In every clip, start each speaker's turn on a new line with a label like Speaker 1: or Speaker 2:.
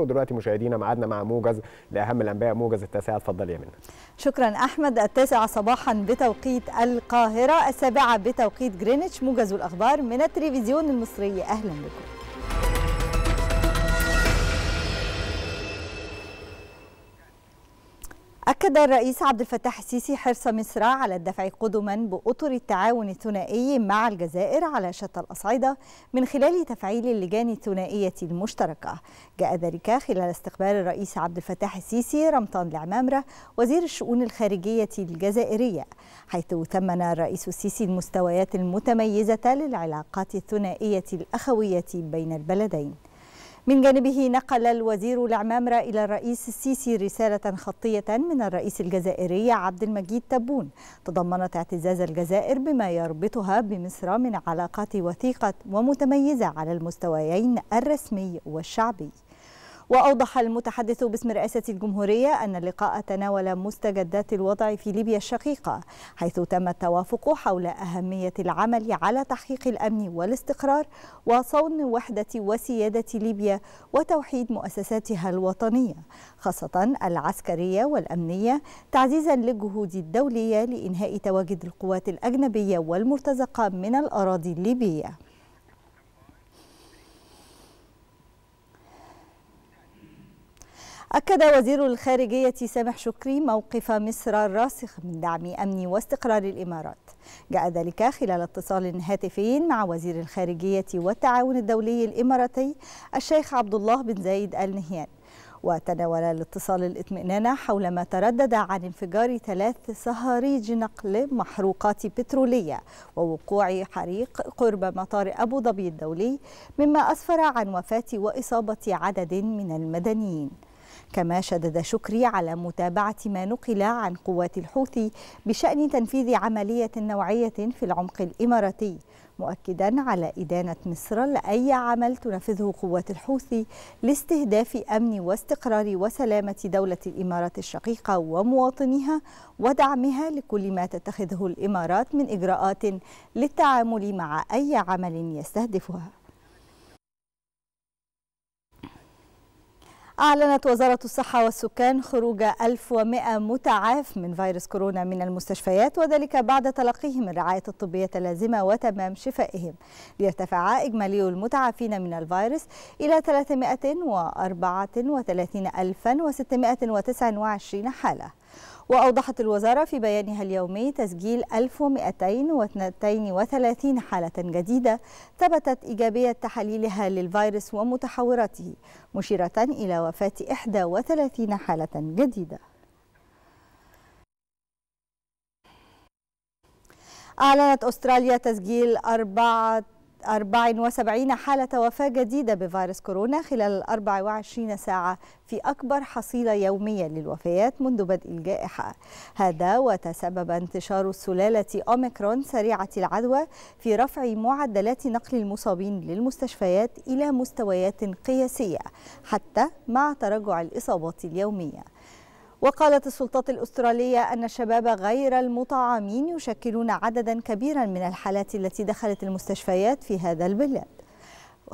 Speaker 1: ودلوقتي مشاهدينا معادنا مع موجز لاهم الانباء موجز التاسعه اتفضل يا منى. شكرا احمد التاسعه صباحا بتوقيت القاهره السابعه بتوقيت جرينتش موجز الاخبار من التلفزيون المصري اهلا بكم. أكد الرئيس عبد الفتاح السيسي حرص مصر على الدفع قدما بأطر التعاون الثنائي مع الجزائر على شتى الأصعدة من خلال تفعيل اللجان الثنائية المشتركة جاء ذلك خلال استقبال الرئيس عبد الفتاح السيسي رمضان العمامرة وزير الشؤون الخارجية الجزائرية حيث ثمن الرئيس السيسي المستويات المتميزة للعلاقات الثنائية الأخوية بين البلدين من جانبه نقل الوزير العمامرة إلى الرئيس السيسي رسالة خطية من الرئيس الجزائري عبد المجيد تبون تضمنت اعتزاز الجزائر بما يربطها بمصر من علاقات وثيقة ومتميزة على المستويين الرسمي والشعبي وأوضح المتحدث باسم رئاسة الجمهورية أن اللقاء تناول مستجدات الوضع في ليبيا الشقيقة حيث تم التوافق حول أهمية العمل على تحقيق الأمن والاستقرار وصون وحدة وسيادة ليبيا وتوحيد مؤسساتها الوطنية خاصة العسكرية والأمنية تعزيزا للجهود الدولية لإنهاء تواجد القوات الأجنبية والمرتزقة من الأراضي الليبية أكد وزير الخارجية سامح شكري موقف مصر الراسخ من دعم أمن واستقرار الإمارات جاء ذلك خلال اتصال هاتفي مع وزير الخارجية والتعاون الدولي الإماراتي الشيخ عبد الله بن زايد آل نهيان وتناول الاتصال الاطمئنان حول ما تردد عن انفجار ثلاث صهاريج نقل محروقات بترولية ووقوع حريق قرب مطار أبو ظبي الدولي مما أسفر عن وفاة وإصابة عدد من المدنيين كما شدد شكري على متابعة ما نقل عن قوات الحوثي بشأن تنفيذ عملية نوعية في العمق الإماراتي مؤكدا على إدانة مصر لأي عمل تنفذه قوات الحوثي لاستهداف أمن واستقرار وسلامة دولة الإمارات الشقيقة ومواطنيها ودعمها لكل ما تتخذه الإمارات من إجراءات للتعامل مع أي عمل يستهدفها أعلنت وزارة الصحة والسكان خروج 1100 متعاف من فيروس كورونا من المستشفيات وذلك بعد تلقيهم الرعاية الطبية اللازمة وتمام شفائهم ليرتفع إجمالي المتعافين من الفيروس إلى 334,629 حالة وأوضحت الوزارة في بيانها اليومي تسجيل 1232 حالة جديدة ثبتت إيجابية تحاليلها للفيروس ومتحوراته مشيرة إلى وفاة 31 حالة جديدة أعلنت أستراليا تسجيل أربعة 74 حالة وفاة جديدة بفيروس كورونا خلال ال 24 ساعة في أكبر حصيلة يوميا للوفيات منذ بدء الجائحة هذا وتسبب انتشار سلالة أوميكرون سريعة العدوى في رفع معدلات نقل المصابين للمستشفيات إلى مستويات قياسية حتى مع تراجع الإصابات اليومية وقالت السلطات الأسترالية أن الشباب غير المطعمين يشكلون عددا كبيرا من الحالات التي دخلت المستشفيات في هذا البلاد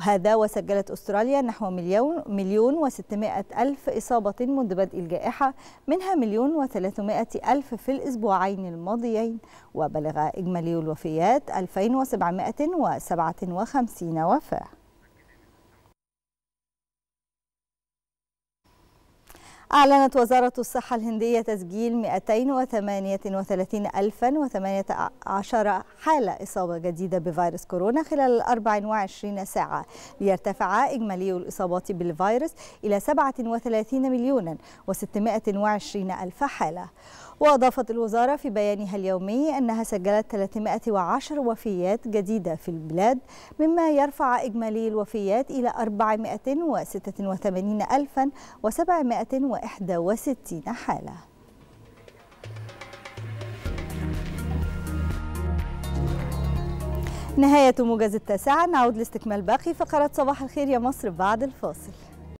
Speaker 1: هذا وسجلت أستراليا نحو مليون, مليون وستمائة ألف إصابة منذ بدء الجائحة منها مليون وثلاثمائة ألف في الأسبوعين الماضيين وبلغ إجمالي الوفيات 2757 وفاة أعلنت وزارة الصحة الهندية تسجيل 238018 حالة إصابة جديدة بفيروس كورونا خلال 24 ساعة ليرتفع إجمالي الإصابات بالفيروس إلى 37 مليونا و620 ألف حالة وأضافت الوزارة في بيانها اليومي أنها سجلت 310 وفيات جديدة في البلاد مما يرفع إجمالي الوفيات إلى 486761 حالة نهاية موجز التاسعة نعود لاستكمال باقي فقرات صباح الخير يا مصر بعد الفاصل